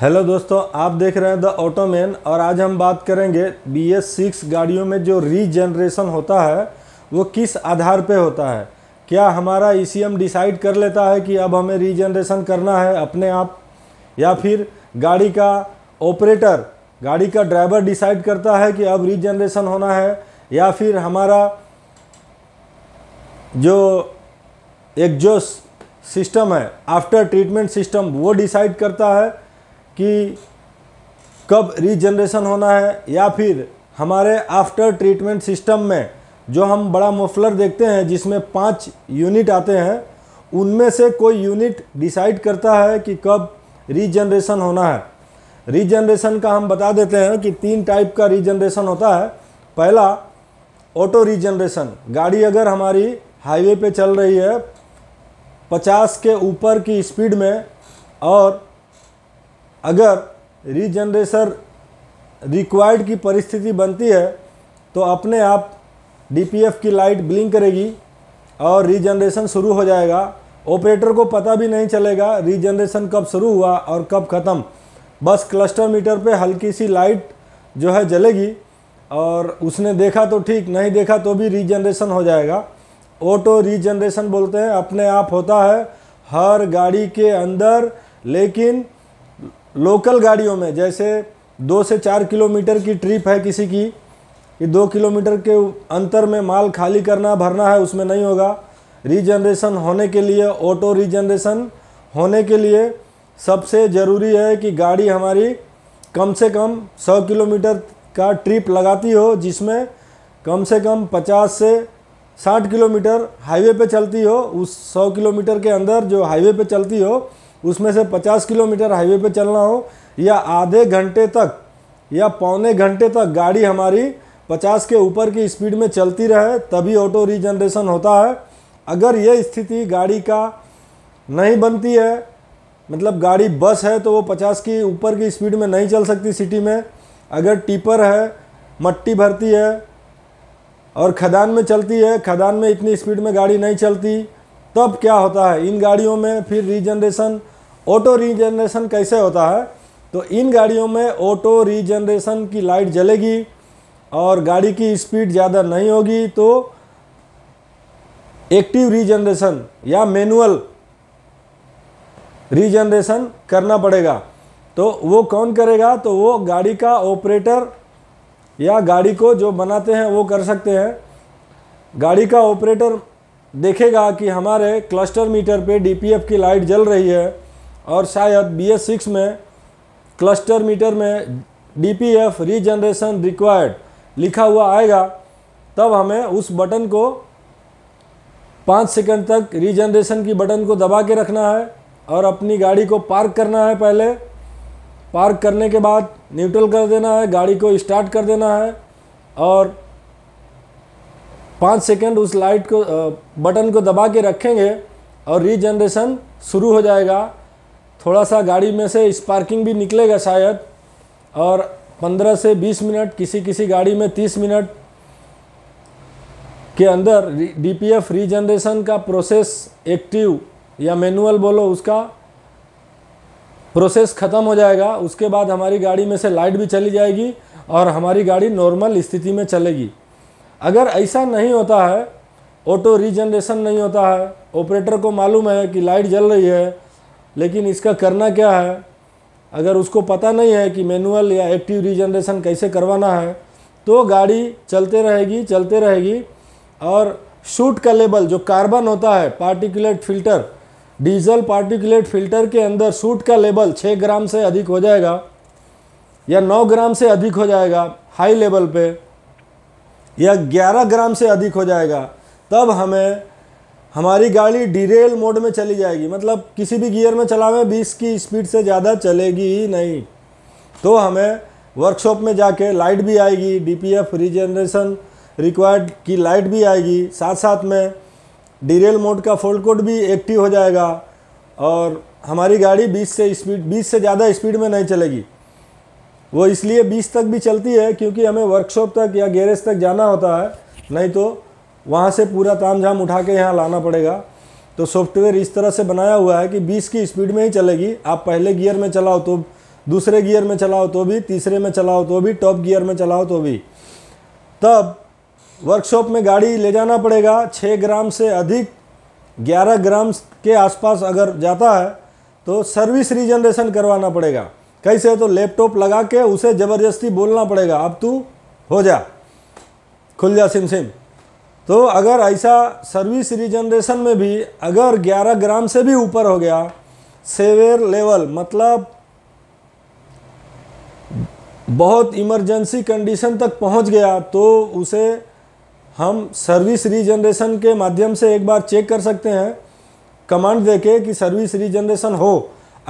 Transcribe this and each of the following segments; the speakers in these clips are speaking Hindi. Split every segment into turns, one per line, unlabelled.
हेलो दोस्तों आप देख रहे हैं द ऑटोमैन और आज हम बात करेंगे बी एस सिक्स गाड़ियों में जो रीजनरेशन होता है वो किस आधार पे होता है क्या हमारा ई सी एम डिसाइड कर लेता है कि अब हमें रीजनरेशन करना है अपने आप या फिर गाड़ी का ऑपरेटर गाड़ी का ड्राइवर डिसाइड करता है कि अब रीजनरेशन होना है या फिर हमारा जो जो सिस्टम है आफ्टर ट्रीटमेंट सिस्टम वो डिसाइड करता है कि कब रीजनरेशन होना है या फिर हमारे आफ्टर ट्रीटमेंट सिस्टम में जो हम बड़ा मफलर देखते हैं जिसमें पाँच यूनिट आते हैं उनमें से कोई यूनिट डिसाइड करता है कि कब रीजनरेशन होना है रीजनरेशन का हम बता देते हैं कि तीन टाइप का रीजनरेशन होता है पहला ऑटो रीजनरेशन गाड़ी अगर हमारी हाईवे पे चल रही है 50 के ऊपर की स्पीड में और अगर रीजनरेशन रिक्वायर्ड की परिस्थिति बनती है तो अपने आप डीपीएफ की लाइट ब्लिंक करेगी और रीजनरेशन शुरू हो जाएगा ऑपरेटर को पता भी नहीं चलेगा रीजनरेशन कब शुरू हुआ और कब ख़त्म बस क्लस्टर मीटर पे हल्की सी लाइट जो है जलेगी और उसने देखा तो ठीक नहीं देखा तो भी रीजनरेशन हो जाएगा ऑटो रीजनरेशन बोलते हैं अपने आप होता है हर गाड़ी के अंदर लेकिन लोकल गाड़ियों में जैसे दो से चार किलोमीटर की ट्रिप है किसी की कि दो किलोमीटर के अंतर में माल खाली करना भरना है उसमें नहीं होगा रीजनरेशन होने के लिए ऑटो रीजनरेशन होने के लिए सबसे ज़रूरी है कि गाड़ी हमारी कम से कम 100 किलोमीटर का ट्रिप लगाती हो जिसमें कम से कम 50 से 60 किलोमीटर हाईवे पे चलती हो उस 100 किलोमीटर के अंदर जो हाईवे पे चलती हो उसमें से 50 किलोमीटर हाईवे पे चलना हो या आधे घंटे तक या पौने घंटे तक गाड़ी हमारी 50 के ऊपर की स्पीड में चलती रहे तभी ऑटो रीजनरेशन होता है अगर ये स्थिति गाड़ी का नहीं बनती है मतलब गाड़ी बस है तो वो 50 की ऊपर की स्पीड में नहीं चल सकती सिटी में अगर टीपर है मट्टी भरती है और खदान में चलती है खदान में इतनी स्पीड में गाड़ी नहीं चलती तब क्या होता है इन गाड़ियों में फिर रीजनरेशन ऑटो रीजनरेशन कैसे होता है तो इन गाड़ियों में ऑटो रीजनरेशन की लाइट जलेगी और गाड़ी की स्पीड ज़्यादा नहीं होगी तो एक्टिव रीजनरेशन या मैनुअल रीजनरेशन करना पड़ेगा तो वो कौन करेगा तो वो गाड़ी का ऑपरेटर या गाड़ी को जो बनाते हैं वो कर सकते हैं गाड़ी का ऑपरेटर देखेगा कि हमारे क्लस्टर मीटर पे डीपीएफ की लाइट जल रही है और शायद बी एस सिक्स में क्लस्टर मीटर में D P F regeneration required लिखा हुआ आएगा तब हमें उस बटन को पाँच सेकंड तक रीजनरेशन की बटन को दबा के रखना है और अपनी गाड़ी को पार्क करना है पहले पार्क करने के बाद न्यूट्रल कर देना है गाड़ी को स्टार्ट कर देना है और पाँच सेकंड उस लाइट को बटन को दबा के रखेंगे और रीजनरेशन शुरू हो जाएगा थोड़ा सा गाड़ी में से स्पार्किंग भी निकलेगा शायद और 15 से 20 मिनट किसी किसी गाड़ी में 30 मिनट के अंदर डीपीएफ रीजनरेशन का प्रोसेस एक्टिव या मैनुअल बोलो उसका प्रोसेस ख़त्म हो जाएगा उसके बाद हमारी गाड़ी में से लाइट भी चली जाएगी और हमारी गाड़ी नॉर्मल स्थिति में चलेगी अगर ऐसा नहीं होता है ऑटो रीजनरेशन नहीं होता है ऑपरेटर को मालूम है कि लाइट जल रही है लेकिन इसका करना क्या है अगर उसको पता नहीं है कि मैनुअल या एक्टिव रीजनरेशन कैसे करवाना है तो गाड़ी चलते रहेगी चलते रहेगी और शूट का लेबल जो कार्बन होता है particulate filter diesel particulate filter के अंदर शूट का लेबल 6 ग्राम से अधिक हो जाएगा या 9 ग्राम से अधिक हो जाएगा हाई लेवल पे या 11 ग्राम से अधिक हो जाएगा तब हमें हमारी गाड़ी डीरेल मोड में चली जाएगी मतलब किसी भी गियर में चलावे 20 की स्पीड से ज़्यादा चलेगी ही नहीं तो हमें वर्कशॉप में जाके लाइट भी आएगी डीपीएफ रीजनरेशन रिक्वायर्ड की लाइट भी आएगी साथ साथ में डीरेल मोड का फोल्ड कोड भी एक्टिव हो जाएगा और हमारी गाड़ी 20 से स्पीड 20 से ज़्यादा स्पीड में नहीं चलेगी वो इसलिए 20 तक भी चलती है क्योंकि हमें वर्कशॉप तक या गैरेज तक जाना होता है नहीं तो वहाँ से पूरा ताम झाम उठा के यहाँ लाना पड़ेगा तो सॉफ्टवेयर इस तरह से बनाया हुआ है कि 20 की स्पीड में ही चलेगी आप पहले गियर में चलाओ तो दूसरे गियर में चलाओ तो भी तीसरे में चलाओ तो भी टॉप गियर में चलाओ तो भी तब वर्कशॉप में गाड़ी ले जाना पड़ेगा 6 ग्राम से अधिक 11 ग्राम के आसपास अगर जाता है तो सर्विस रिजनरेशन करवाना पड़ेगा कैसे तो लैपटॉप लगा के उसे ज़बरदस्ती बोलना पड़ेगा अब तू हो जा खुल जा सिम सिम तो अगर ऐसा सर्विस रिजनरेशन में भी अगर 11 ग्राम से भी ऊपर हो गया सेवेर लेवल मतलब बहुत इमरजेंसी कंडीशन तक पहुंच गया तो उसे हम सर्विस रीजनरेशन के माध्यम से एक बार चेक कर सकते हैं कमांड देके कि सर्विस रीजनरेशन हो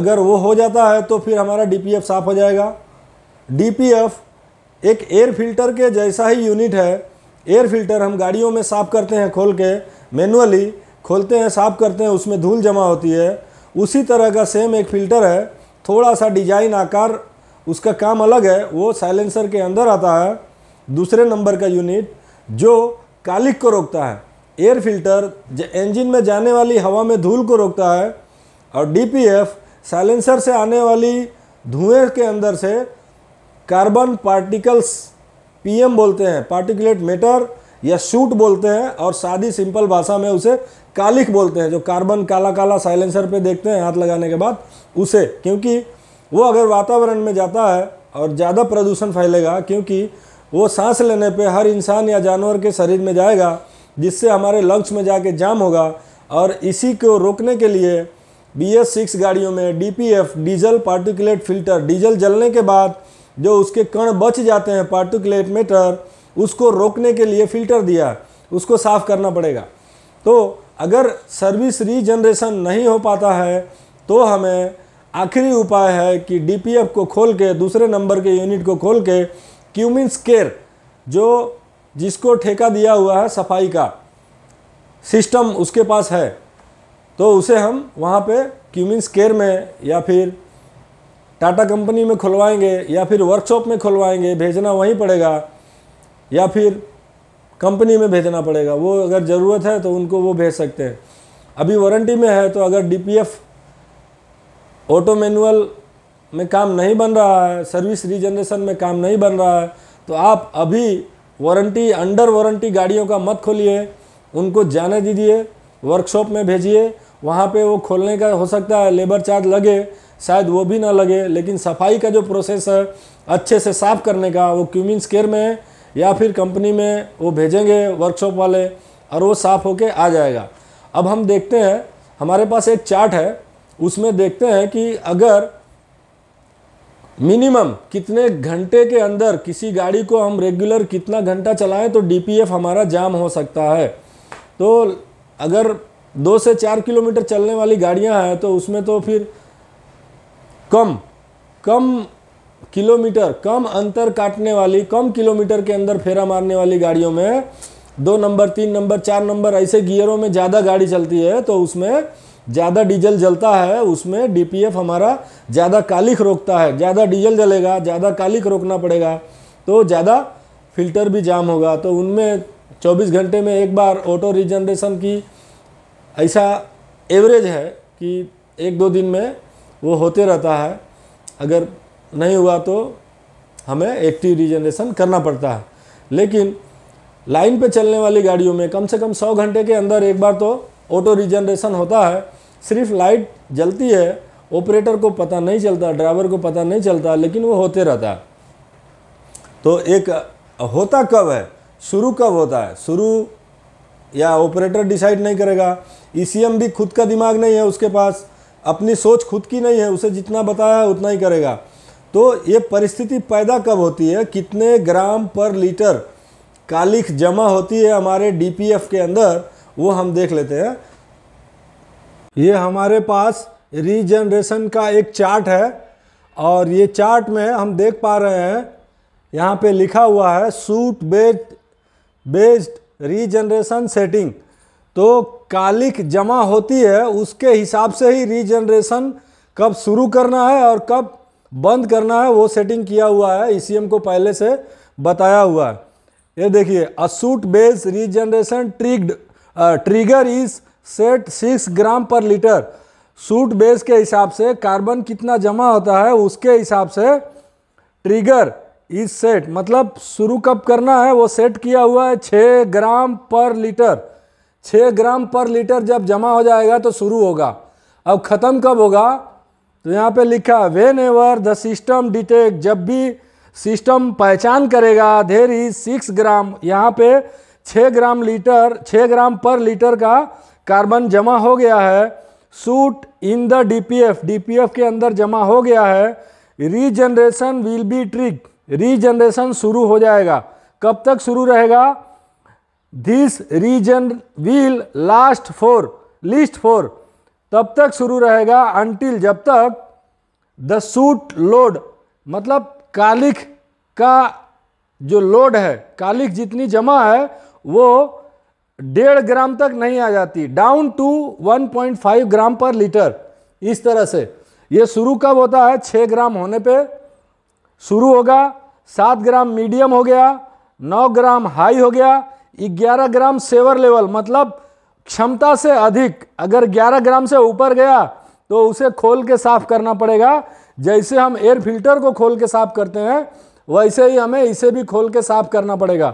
अगर वो हो जाता है तो फिर हमारा डीपीएफ साफ़ हो जाएगा डीपीएफ एक एयर फिल्टर के जैसा ही यूनिट है एयर फिल्टर हम गाड़ियों में साफ़ करते हैं खोल के मैनुअली खोलते हैं साफ़ करते हैं उसमें धूल जमा होती है उसी तरह का सेम एक फ़िल्टर है थोड़ा सा डिजाइन आकार उसका काम अलग है वो साइलेंसर के अंदर आता है दूसरे नंबर का यूनिट जो कालिक को रोकता है एयर फिल्टर इंजन में जाने वाली हवा में धूल को रोकता है और डीपीएफ साइलेंसर से आने वाली धुएं के अंदर से कार्बन पार्टिकल्स पीएम बोलते हैं पार्टिकुलेट मेटर या सूट बोलते हैं और सादी सिंपल भाषा में उसे कालिक बोलते हैं जो कार्बन काला काला साइलेंसर पे देखते हैं हाथ लगाने के बाद उसे क्योंकि वो अगर वातावरण में जाता है और ज़्यादा प्रदूषण फैलेगा क्योंकि वो सांस लेने पे हर इंसान या जानवर के शरीर में जाएगा जिससे हमारे लंग्स में जाके जाम होगा और इसी को रोकने के लिए बी एस सिक्स गाड़ियों में D P F diesel particulate filter diesel जलने के बाद जो उसके कण बच जाते हैं पार्टिकुलेट मेटर उसको रोकने के लिए फिल्टर दिया उसको साफ़ करना पड़ेगा तो अगर सर्विस रीजनरेशन नहीं हो पाता है तो हमें आखिरी उपाय है कि डीपीएफ को खोल के दूसरे नंबर के यूनिट को खोल के क्यूमिन स्केयर जो जिसको ठेका दिया हुआ है सफाई का सिस्टम उसके पास है तो उसे हम वहाँ पे क्यूमिन स्केयर में या फिर टाटा कंपनी में खुलवाएंगे या फिर वर्कशॉप में खुलवाएंगे भेजना वहीं पड़ेगा या फिर कंपनी में भेजना पड़ेगा वो अगर ज़रूरत है तो उनको वो भेज सकते हैं अभी वारंटी में है तो अगर डीपीएफ ऑटो मैनुअल में काम नहीं बन रहा है सर्विस रीजनरेशन में काम नहीं बन रहा है तो आप अभी वारंटी अंडर वारंटी गाड़ियों का मत खोलिए उनको जाने दीजिए वर्कशॉप में भेजिए वहाँ पे वो खोलने का हो सकता है लेबर चार्ज लगे शायद वो भी ना लगे लेकिन सफाई का जो प्रोसेस है अच्छे से साफ़ करने का वो क्यूमिन स्केयर में या फिर कंपनी में वो भेजेंगे वर्कशॉप वाले और वो साफ़ होके आ जाएगा अब हम देखते हैं हमारे पास एक चार्ट है उसमें देखते हैं कि अगर मिनिमम कितने घंटे के अंदर किसी गाड़ी को हम रेगुलर कितना घंटा चलाएं तो डीपीएफ हमारा जाम हो सकता है तो अगर दो से चार किलोमीटर चलने वाली गाड़ियां हैं तो उसमें तो फिर कम कम किलोमीटर कम अंतर काटने वाली कम किलोमीटर के अंदर फेरा मारने वाली गाड़ियों में दो नंबर तीन नंबर चार नंबर ऐसे गियरों में ज़्यादा गाड़ी चलती है तो उसमें ज़्यादा डीजल जलता है उसमें डीपीएफ हमारा ज़्यादा कालिख रोकता है ज़्यादा डीजल जलेगा ज़्यादा कालिख रोकना पड़ेगा तो ज़्यादा फिल्टर भी जाम होगा तो उनमें 24 घंटे में एक बार ऑटो रिजनरेशन की ऐसा एवरेज है कि एक दो दिन में वो होते रहता है अगर नहीं हुआ तो हमें एक्टिव रिजनरेशन करना पड़ता है लेकिन लाइन पे चलने वाली गाड़ियों में कम से कम 100 घंटे के अंदर एक बार तो ऑटो रिजनरेशन होता है सिर्फ लाइट जलती है ऑपरेटर को पता नहीं चलता ड्राइवर को पता नहीं चलता लेकिन वो होते रहता है तो एक होता कब है शुरू कब होता है शुरू या ऑपरेटर डिसाइड नहीं करेगा ई e भी खुद का दिमाग नहीं है उसके पास अपनी सोच खुद की नहीं है उसे जितना बताया है उतना ही करेगा तो ये परिस्थिति पैदा कब होती है कितने ग्राम पर लीटर कालिख जमा होती है हमारे डीपीएफ के अंदर वो हम देख लेते हैं ये हमारे पास रीजनरेशन का एक चार्ट है और ये चार्ट में हम देख पा रहे हैं यहाँ पे लिखा हुआ है soot based based regeneration setting तो कालिक जमा होती है उसके हिसाब से ही रीजनरेशन कब शुरू करना है और कब बंद करना है वो सेटिंग किया हुआ है ई को पहले से बताया हुआ है ये देखिए असूट base regeneration triggered trigger is set six gram per litre suit base के हिसाब से कार्बन कितना जमा होता है उसके हिसाब से ट्रिगर इज सेट मतलब शुरू कब करना है वो सेट किया हुआ है छः ग्राम पर लीटर छः ग्राम पर लीटर जब जमा हो जाएगा तो शुरू होगा अब ख़त्म कब होगा तो यहाँ पे लिखा है whenever the system detect जब भी सिस्टम पहचान करेगा देर इज सिक्स ग्राम यहाँ पे छः ग्राम लीटर छः ग्राम पर लीटर का कार्बन जमा हो गया है soot in the DPF DPF के अंदर जमा हो गया है regeneration will be triggered regeneration शुरू हो जाएगा कब तक शुरू रहेगा this regen will last for least for तब तक शुरू रहेगा अंटिल जब तक द सूट लोड मतलब कालिक का जो लोड है कालिक जितनी जमा है वो डेढ़ ग्राम तक नहीं आ जाती down to 1.5 gram per litre इस तरह से ये शुरू कब होता है 6 ग्राम होने पे शुरू होगा सात ग्राम मीडियम हो गया नौ ग्राम हाई हो गया ग्यारह ग्राम सेवर लेवल मतलब क्षमता से अधिक अगर ग्यारह ग्राम से ऊपर गया तो उसे खोल के साफ करना पड़ेगा जैसे हम एयर फिल्टर को खोल के साफ करते हैं वैसे ही हमें इसे भी खोल के साफ करना पड़ेगा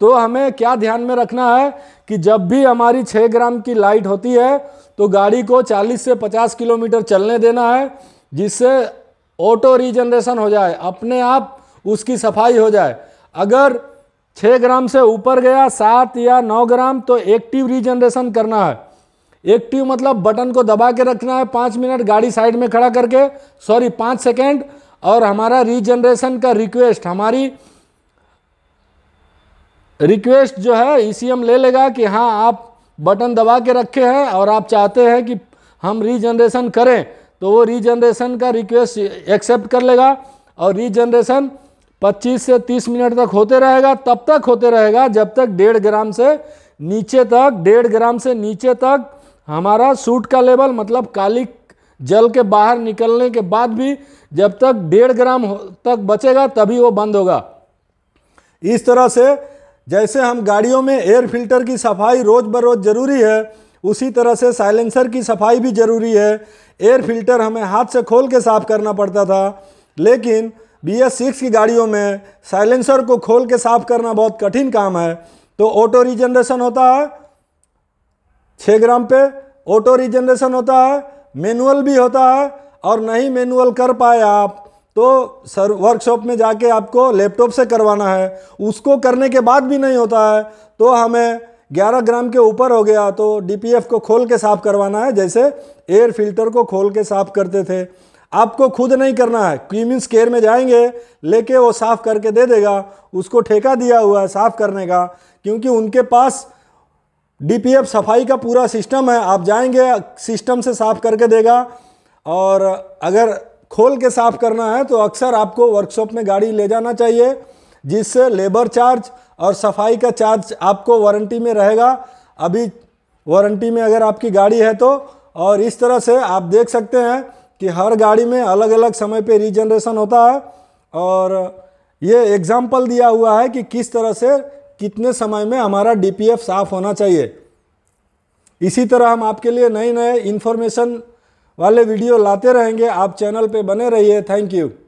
तो हमें क्या ध्यान में रखना है कि जब भी हमारी 6 ग्राम की लाइट होती है तो गाड़ी को 40 से 50 किलोमीटर चलने देना है जिससे ऑटो रीजनरेशन हो जाए अपने आप उसकी सफाई हो जाए अगर छः ग्राम से ऊपर गया सात या नौ ग्राम तो एक्टिव रीजनरेशन करना है एक्टिव मतलब बटन को दबा के रखना है पाँच मिनट गाड़ी साइड में खड़ा करके सॉरी पाँच सेकेंड और हमारा रीजनरेशन का रिक्वेस्ट हमारी रिक्वेस्ट जो है ईसीएम ले लेगा कि हाँ आप बटन दबा के रखे हैं और आप चाहते हैं कि हम रीजनरेशन करें तो वो रीजनरेशन का रिक्वेस्ट एक्सेप्ट कर लेगा और रीजनरेशन 25 से 30 मिनट तक होते रहेगा तब तक होते रहेगा जब तक डेढ़ ग्राम से नीचे तक डेढ़ ग्राम से नीचे तक हमारा सूट का लेवल मतलब काली जल के बाहर निकलने के बाद भी जब तक डेढ़ ग्राम तक बचेगा तभी वो बंद होगा इस तरह से जैसे हम गाड़ियों में एयर फिल्टर की सफाई रोज़ बरोज़ ज़रूरी है उसी तरह से साइलेंसर की सफाई भी ज़रूरी है एयर फिल्टर हमें हाथ से खोल के साफ़ करना पड़ता था लेकिन बी एस सिक्स की गाड़ियों में साइलेंसर को खोल के साफ़ करना बहुत कठिन काम है तो ऑटो रिजनरेशन होता है छः ग्राम पे ऑटो रिजनरेशन होता है मैनुअल भी होता है और नहीं मैनुअल कर पाए आप तो सर वर्कशॉप में जाके आपको लैपटॉप से करवाना है उसको करने के बाद भी नहीं होता है तो हमें 11 ग्राम के ऊपर हो गया तो डी को खोल के साफ़ करवाना है जैसे एयर फिल्टर को खोल के साफ़ करते थे आपको खुद नहीं करना है क्यूमिन केयर में जाएंगे लेके वो साफ़ करके दे देगा उसको ठेका दिया हुआ है साफ़ करने का क्योंकि उनके पास डी सफाई का पूरा सिस्टम है आप जाएंगे सिस्टम से साफ़ करके देगा और अगर खोल के साफ़ करना है तो अक्सर आपको वर्कशॉप में गाड़ी ले जाना चाहिए जिससे लेबर चार्ज और सफाई का चार्ज आपको वारंटी में रहेगा अभी वारंटी में अगर आपकी गाड़ी है तो और इस तरह से आप देख सकते हैं कि हर गाड़ी में अलग अलग समय पे रीजनरेशन होता है और ये एग्ज़ाम्पल दिया हुआ है कि किस तरह से कितने समय में हमारा डीपीएफ साफ़ होना चाहिए इसी तरह हम आपके लिए नए नए इन्फॉर्मेशन वाले वीडियो लाते रहेंगे आप चैनल पे बने रहिए थैंक यू